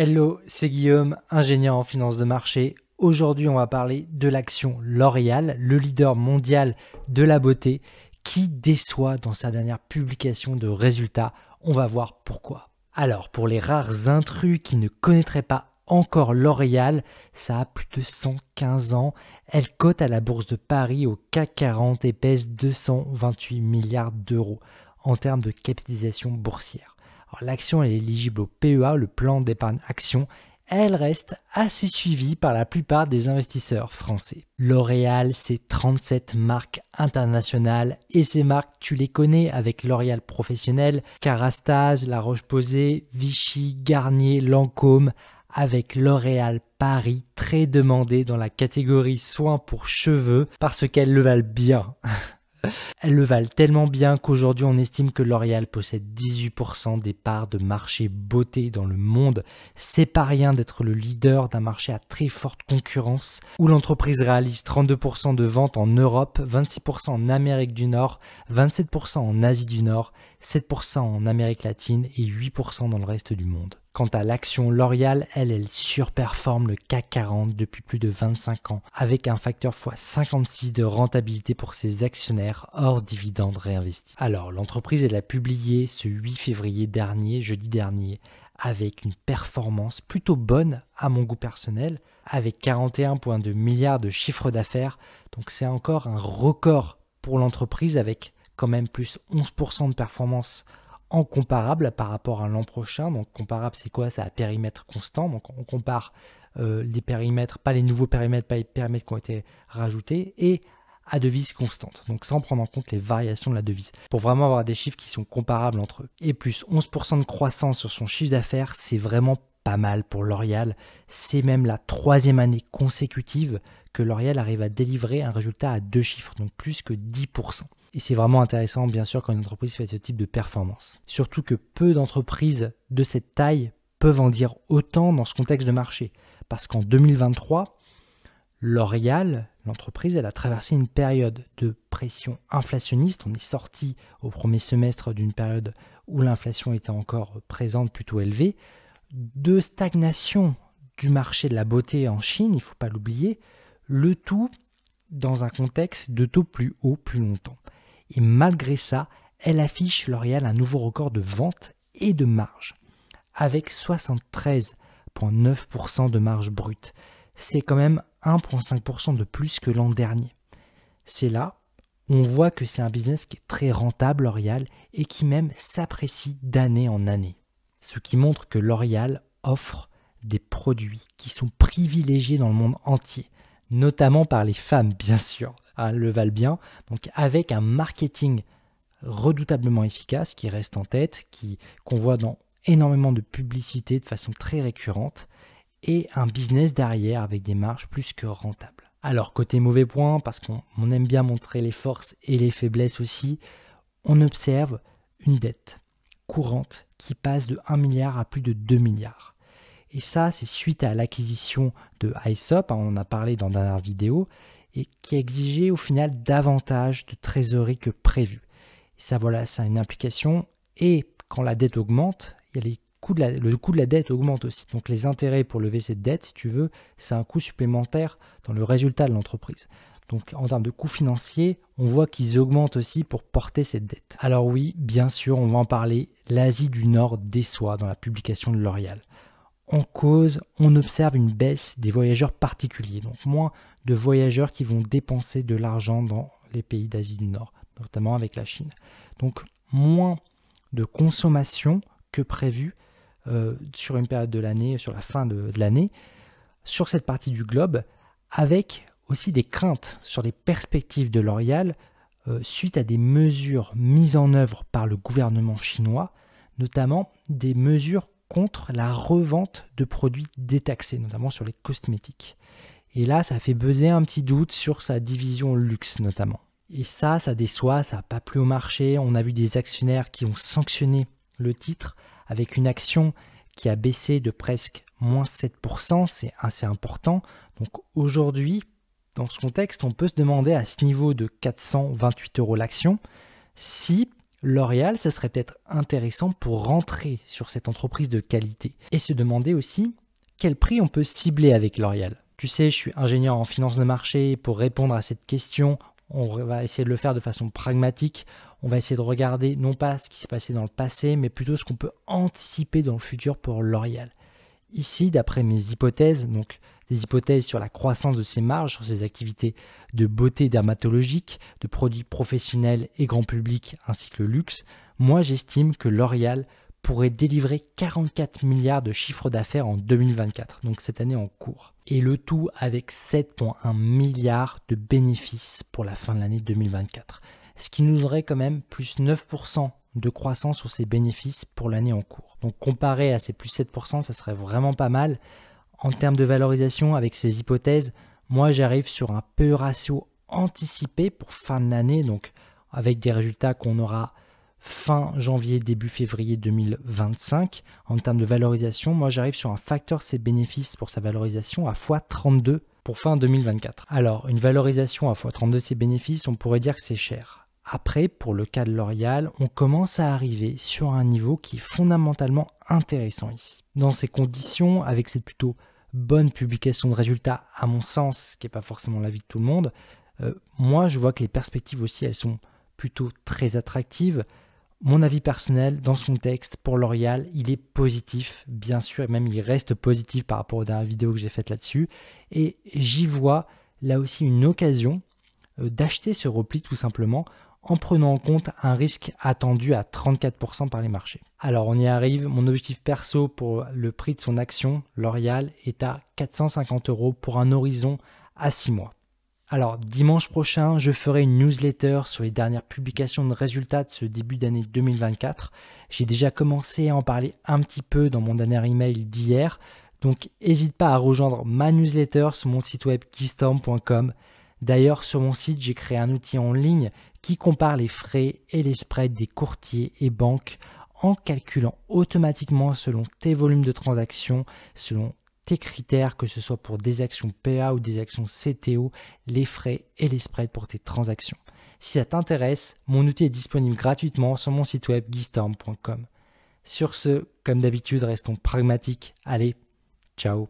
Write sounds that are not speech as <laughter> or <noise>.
Hello, c'est Guillaume, ingénieur en finances de marché. Aujourd'hui, on va parler de l'action L'Oréal, le leader mondial de la beauté, qui déçoit dans sa dernière publication de résultats. On va voir pourquoi. Alors, pour les rares intrus qui ne connaîtraient pas encore L'Oréal, ça a plus de 115 ans. Elle cote à la bourse de Paris au CAC 40 et pèse 228 milliards d'euros en termes de capitalisation boursière l'action est éligible au PEA, le plan d'épargne action. Elle reste assez suivie par la plupart des investisseurs français. L'Oréal, c'est 37 marques internationales et ces marques, tu les connais avec L'Oréal professionnel, Carastase, La Roche-Posay, Vichy, Garnier, Lancôme, avec L'Oréal Paris très demandée dans la catégorie soins pour cheveux parce qu'elles le valent bien. <laughs> Elles le valent tellement bien qu'aujourd'hui on estime que L'Oréal possède 18% des parts de marché beauté dans le monde. C'est pas rien d'être le leader d'un marché à très forte concurrence où l'entreprise réalise 32% de ventes en Europe, 26% en Amérique du Nord, 27% en Asie du Nord, 7% en Amérique latine et 8% dans le reste du monde. Quant à l'action L'Oréal, elle, elle surperforme le CAC 40 depuis plus de 25 ans, avec un facteur x56 de rentabilité pour ses actionnaires hors dividendes réinvestis. Alors, l'entreprise, elle a publié ce 8 février dernier, jeudi dernier, avec une performance plutôt bonne à mon goût personnel, avec 41,2 milliards de chiffre d'affaires. Donc c'est encore un record pour l'entreprise avec quand même plus 11% de performance en comparable par rapport à l'an prochain. Donc comparable, c'est quoi C'est à périmètre constant. Donc on compare euh, les périmètres, pas les nouveaux périmètres, pas les périmètres qui ont été rajoutés, et à devise constante. Donc sans prendre en compte les variations de la devise. Pour vraiment avoir des chiffres qui sont comparables entre eux. Et plus 11% de croissance sur son chiffre d'affaires, c'est vraiment pas mal pour L'Oréal. C'est même la troisième année consécutive que L'Oréal arrive à délivrer un résultat à deux chiffres, donc plus que 10%. Et c'est vraiment intéressant, bien sûr, quand une entreprise fait ce type de performance. Surtout que peu d'entreprises de cette taille peuvent en dire autant dans ce contexte de marché. Parce qu'en 2023, L'Oréal, l'entreprise, elle a traversé une période de pression inflationniste. On est sorti au premier semestre d'une période où l'inflation était encore présente, plutôt élevée, de stagnation du marché de la beauté en Chine, il ne faut pas l'oublier, le tout dans un contexte de taux plus haut plus longtemps et malgré ça, elle affiche L'Oréal un nouveau record de vente et de marge, avec 73,9% de marge brute. C'est quand même 1,5% de plus que l'an dernier. C'est là, on voit que c'est un business qui est très rentable, L'Oréal, et qui même s'apprécie d'année en année. Ce qui montre que L'Oréal offre des produits qui sont privilégiés dans le monde entier, notamment par les femmes, bien sûr le valent bien, donc avec un marketing redoutablement efficace qui reste en tête, qui qu'on voit dans énormément de publicités de façon très récurrente et un business derrière avec des marges plus que rentables. Alors côté mauvais point, parce qu'on aime bien montrer les forces et les faiblesses aussi, on observe une dette courante qui passe de 1 milliard à plus de 2 milliards. Et ça, c'est suite à l'acquisition de ISOP, hein, on en a parlé dans la dernière vidéo, et qui exigeait au final davantage de trésorerie que prévu. ça, voilà, ça a une implication. Et quand la dette augmente, le coût de la dette augmente aussi. Donc les intérêts pour lever cette dette, si tu veux, c'est un coût supplémentaire dans le résultat de l'entreprise. Donc en termes de coûts financiers, on voit qu'ils augmentent aussi pour porter cette dette. Alors oui, bien sûr, on va en parler, l'Asie du Nord déçoit dans la publication de L'Oréal en cause, on observe une baisse des voyageurs particuliers, donc moins de voyageurs qui vont dépenser de l'argent dans les pays d'Asie du Nord, notamment avec la Chine. Donc moins de consommation que prévu euh, sur une période de l'année, sur la fin de, l'année, sur cette partie du globe, avec aussi des craintes sur les perspectives de L'Oréal euh, suite à des mesures mises en œuvre par le gouvernement chinois, notamment des mesures contre la revente de produits détaxés, notamment sur les cosmétiques. Et là, ça fait buzzer un petit doute sur sa division luxe notamment. Et ça, ça déçoit, ça n'a pas plu au marché. On a vu des actionnaires qui ont sanctionné le titre avec une action qui a baissé de presque moins 7%, c'est assez important. Donc aujourd'hui, dans ce contexte, on peut se demander à ce niveau de 428 euros l'action si L'Oréal, ça serait peut-être intéressant pour rentrer sur cette entreprise de qualité et se demander aussi quel prix on peut cibler avec L'Oréal. Tu sais, je suis ingénieur en finance de marché, pour répondre à cette question, on va essayer de le faire de façon pragmatique, on va essayer de regarder non pas ce qui s'est passé dans le passé, mais plutôt ce qu'on peut anticiper dans le futur pour L'Oréal. Ici, d'après mes hypothèses, donc des hypothèses sur la croissance de ses marges sur ses activités de beauté dermatologique, de produits professionnels et grand public ainsi que le luxe, moi j'estime que L'Oréal pourrait délivrer 44 milliards de chiffre d'affaires en 2024, donc cette année en cours. Et le tout avec 7,1 milliards de bénéfices pour la fin de l'année 2024, ce qui nous donnerait quand même plus 9% de croissance sur ses bénéfices pour l'année en cours. Donc comparé à ces plus 7%, ça serait vraiment pas mal. En termes de valorisation, avec ces hypothèses, moi j'arrive sur un PE ratio anticipé pour fin de l'année, donc avec des résultats qu'on aura fin janvier, début février 2025. En termes de valorisation, moi j'arrive sur un facteur ses bénéfices pour sa valorisation à x32 pour fin 2024. Alors, une valorisation à x32 ses bénéfices, on pourrait dire que c'est cher. Après, pour le cas de L'Oréal, on commence à arriver sur un niveau qui est fondamentalement intéressant ici. Dans ces conditions, avec cette plutôt bonne publication de résultats, à mon sens, ce qui n'est pas forcément l'avis de tout le monde, euh, moi je vois que les perspectives aussi, elles sont plutôt très attractives. Mon avis personnel dans son texte pour L'Oréal, il est positif, bien sûr, et même il reste positif par rapport aux dernières vidéos que j'ai faites là-dessus. Et j'y vois là aussi une occasion euh, d'acheter ce repli tout simplement en prenant en compte un risque attendu à 34% par les marchés. Alors on y arrive, mon objectif perso pour le prix de son action, L'Oréal, est à 450 euros pour un horizon à 6 mois. Alors dimanche prochain, je ferai une newsletter sur les dernières publications de résultats de ce début d'année 2024. J'ai déjà commencé à en parler un petit peu dans mon dernier email d'hier, donc n'hésite pas à rejoindre ma newsletter sur mon site web keystorm.com. D'ailleurs, sur mon site, j'ai créé un outil en ligne qui compare les frais et les spreads des courtiers et banques en calculant automatiquement selon tes volumes de transactions, selon tes critères, que ce soit pour des actions PA ou des actions CTO, les frais et les spreads pour tes transactions. Si ça t'intéresse, mon outil est disponible gratuitement sur mon site web gistorm.com. Sur ce, comme d'habitude, restons pragmatiques. Allez, ciao